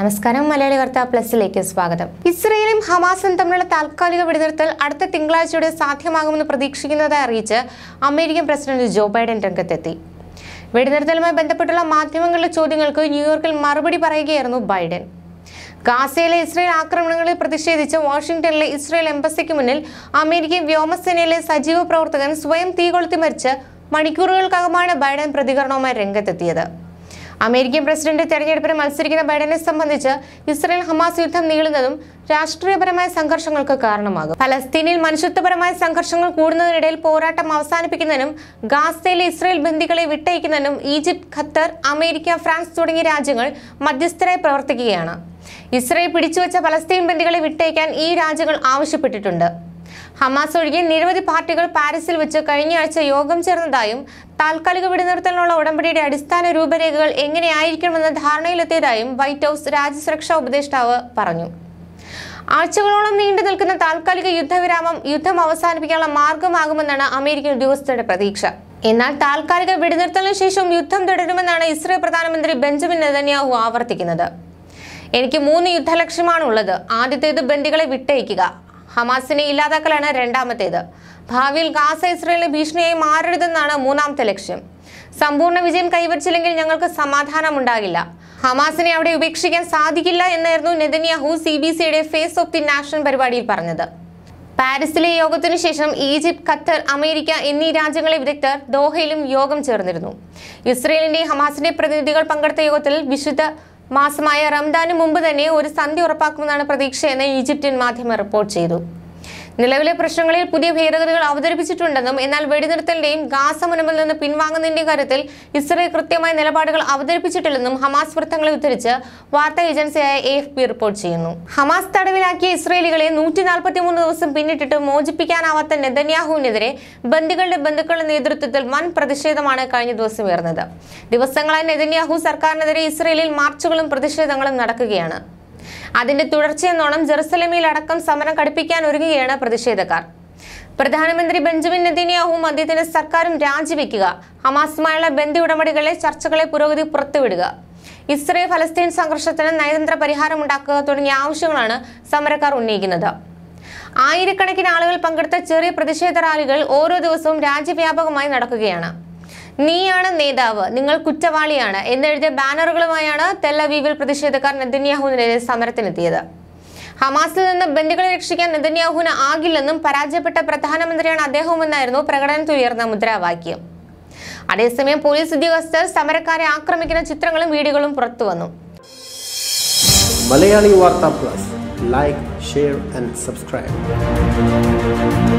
നമസ്കാരം മലയാളി വാർത്ത പ്ലസിലേക്ക് സ്വാഗതം ഇസ്രയേലും ഹമാസും തമ്മിലുള്ള താൽക്കാലിക വെടിനിർത്തൽ അടുത്ത തിങ്കളാഴ്ചയോടെ സാധ്യമാകുമെന്ന് പ്രതീക്ഷിക്കുന്നതായി അറിയിച്ച് അമേരിക്കൻ പ്രസിഡന്റ് ജോ ബൈഡൻ രംഗത്തെത്തി വെടിനിർത്തലുമായി ബന്ധപ്പെട്ടുള്ള മാധ്യമങ്ങളുടെ ചോദ്യങ്ങൾക്ക് ന്യൂയോർക്കിൽ മറുപടി പറയുകയായിരുന്നു ബൈഡൻ ഗാസയിലെ ഇസ്രയേൽ ആക്രമണങ്ങളിൽ പ്രതിഷേധിച്ച് വാഷിംഗ്ടണിലെ ഇസ്രയേൽ എംബസിക്ക് മുന്നിൽ അമേരിക്കൻ വ്യോമസേനയിലെ സജീവ പ്രവർത്തകൻ സ്വയം തീകൊളുത്തി മരിച്ച് മണിക്കൂറുകൾക്കകമാണ് ബൈഡൻ പ്രതികരണവുമായി രംഗത്തെത്തിയത് അമേരിക്കൻ പ്രസിഡന്റ് തെരഞ്ഞെടുപ്പിന് മത്സരിക്കുന്ന ബൈഡനെ സംബന്ധിച്ച് ഇസ്രയേൽ ഹമാസ് യുദ്ധം നീളുന്നതും രാഷ്ട്രീയപരമായ സംഘർഷങ്ങൾക്ക് കാരണമാകും ഫലസ്തീനിൽ മനുഷ്യത്വപരമായ സംഘർഷങ്ങൾ കൂടുന്നതിനിടയിൽ പോരാട്ടം അവസാനിപ്പിക്കുന്നതിനും ഗാസയിലെ ഇസ്രയേൽ ബന്ദികളെ വിട്ടയക്കുന്നതിനും ഈജിപ്ത് ഖത്തർ അമേരിക്ക ഫ്രാൻസ് തുടങ്ങിയ രാജ്യങ്ങൾ മധ്യസ്ഥരായി പ്രവർത്തിക്കുകയാണ് ഇസ്രയേൽ പിടിച്ചുവച്ച പലസ്തീൻ ബന്ദികളെ വിട്ടയക്കാൻ ഈ രാജ്യങ്ങൾ ആവശ്യപ്പെട്ടിട്ടുണ്ട് ഹമാസ് ഒഴികെ നിരവധി പാർട്ടികൾ പാരീസിൽ വെച്ച് കഴിഞ്ഞയാഴ്ച യോഗം ചേർന്നതായും താൽക്കാലിക വെടിനിർത്തലിനുള്ള ഉടമ്പടിയുടെ അടിസ്ഥാന രൂപരേഖകൾ എങ്ങനെയായിരിക്കണമെന്ന ധാരണയിലെത്തിയതായും വൈറ്റ് ഹൌസ് രാജ്യസുരക്ഷാ ഉപദേഷ്ടാവ് പറഞ്ഞു ആഴ്ചകളോളം നീണ്ടു നിൽക്കുന്ന താൽക്കാലിക യുദ്ധവിരാമം യുദ്ധം അവസാനിപ്പിക്കാനുള്ള മാർഗമാകുമെന്നാണ് അമേരിക്കൻ ഉദ്യോഗസ്ഥരുടെ പ്രതീക്ഷ എന്നാൽ താൽക്കാലിക വെടിനിർത്തലിന് ശേഷം യുദ്ധം തുടരുമെന്നാണ് ഇസ്രയേൽ പ്രധാനമന്ത്രി ബെഞ്ചമിൻ നെതന്യാഹു ആവർത്തിക്കുന്നത് എനിക്ക് മൂന്ന് യുദ്ധലക്ഷ്യമാണുള്ളത് ആദ്യത്തേത് ബന്ദികളെ വിട്ടയക്കുക ഹമാസിനെ ഇല്ലാതാക്കലാണ് രണ്ടാമത്തേത് ഭാവിയിൽ ഗാസ ഇസ്രയേലിന് ഭീഷണിയായി മാറരുതെന്നാണ് മൂന്നാമത്തെ ലക്ഷ്യം സമ്പൂർണ്ണ വിജയം കൈവരിച്ചില്ലെങ്കിൽ ഞങ്ങൾക്ക് ഉണ്ടാകില്ല ഹമാസിനെ അവിടെ ഉപേക്ഷിക്കാൻ സാധിക്കില്ല എന്നായിരുന്നു നെതന്യാഹു സി ബി സിയുടെ ഫേസ് ഓഫ് ദി നാഷണൽ പരിപാടിയിൽ പറഞ്ഞത് പാരീസിലെ യോഗത്തിനു ശേഷം ഈജിപ്ത് ഖത്തർ അമേരിക്ക എന്നീ രാജ്യങ്ങളെ വിദഗ്ധർ ദോഹയിലും യോഗം ചേർന്നിരുന്നു ഇസ്രയേലിന്റെ ഹമാസിന്റെ പ്രതിനിധികൾ പങ്കെടുത്ത യോഗത്തിൽ വിശുദ്ധ മാസമായ റംദാന് മുമ്പ് തന്നെ ഒരു സന്ധി ഉറപ്പാക്കുമെന്നാണ് പ്രതീക്ഷയെന്ന് ഈജിപ്ഷ്യൻ മാധ്യമം റിപ്പോർട്ട് ചെയ്തു നിലവിലെ പ്രശ്നങ്ങളിൽ പുതിയ ഭേദഗതികൾ അവതരിപ്പിച്ചിട്ടുണ്ടെന്നും എന്നാൽ വെടിനിർത്തലിന്റെയും ഗാസ മുനമ്പിൽ നിന്ന് പിൻവാങ്ങുന്നതിന്റെ കാര്യത്തിൽ ഇസ്രയേൽ കൃത്യമായ നിലപാടുകൾ അവതരിപ്പിച്ചിട്ടില്ലെന്നും ഹമാസ് വൃത്തങ്ങളെ ഉദ്ധരിച്ച് വാർത്താ ഏജൻസിയായ പി റിപ്പോർട്ട് ചെയ്യുന്നു ഹമാസ് തടവിലാക്കിയ ഇസ്രയേലികളെ നൂറ്റി നാൽപ്പത്തിമൂന്ന് ദിവസം പിന്നിട്ടിട്ട് മോചിപ്പിക്കാനാവാത്ത നെതന്യാഹുവിനെതിരെ ബന്ധുക്കളുടെ ബന്ധുക്കളുടെ നേതൃത്വത്തിൽ വൻ പ്രതിഷേധമാണ് കഴിഞ്ഞ ദിവസം ഉയർന്നത് ദിവസങ്ങളായി നെതന്യാഹു സർക്കാരിനെതിരെ ഇസ്രയേലിൽ മാർച്ചുകളും പ്രതിഷേധങ്ങളും നടക്കുകയാണ് അതിന്റെ തുടർച്ചയെന്നോണം ജെറുസലമിൽ അടക്കം സമരം കടുപ്പിക്കാൻ ഒരുങ്ങുകയാണ് പ്രതിഷേധക്കാർ പ്രധാനമന്ത്രി ബെഞ്ചമിൻ നെതിന്യാഹുവും അദ്ദേഹത്തിന് സർക്കാരും രാജിവെക്കുക ഹമാസുമായുള്ള ബന്ധി ഉടമ്പടികളെ ചർച്ചകളെ പുരോഗതി പുറത്തുവിടുക ഇസ്രയേൽ ഫലസ്തീൻ സംഘർഷത്തിന് നയതന്ത്ര പരിഹാരം ഉണ്ടാക്കുക തുടങ്ങിയ ആവശ്യങ്ങളാണ് സമരക്കാർ ഉന്നയിക്കുന്നത് ആയിരക്കണക്കിന് ആളുകൾ പങ്കെടുത്ത ചെറിയ പ്രതിഷേധ റാലികൾ ഓരോ ദിവസവും രാജ്യവ്യാപകമായി നടക്കുകയാണ് നീയാണ് നേതാവ് നിങ്ങൾ കുറ്റവാളിയാണ് എന്നെഴുതിയ ബാനറുകളുമായാണ് തെല്ലവീവിൽ പ്രതിഷേധക്കാർ നെതന്യാഹുവിനെതിരെ സമരത്തിനെത്തിയത് ഹമാസിൽ നിന്ന് ബന്ധുക്കളെ രക്ഷിക്കാൻ നെതന്യാഹുവിന് ആകില്ലെന്നും പരാജയപ്പെട്ട പ്രധാനമന്ത്രിയാണ് അദ്ദേഹവുമെന്നായിരുന്നു ഉയർന്ന മുദ്രാവാക്യം അതേസമയം പോലീസ് ഉദ്യോഗസ്ഥർ സമരക്കാരെ ആക്രമിക്കുന്ന ചിത്രങ്ങളും വീഡിയോകളും പുറത്തുവന്നു Malayali Vartha plus like share and subscribe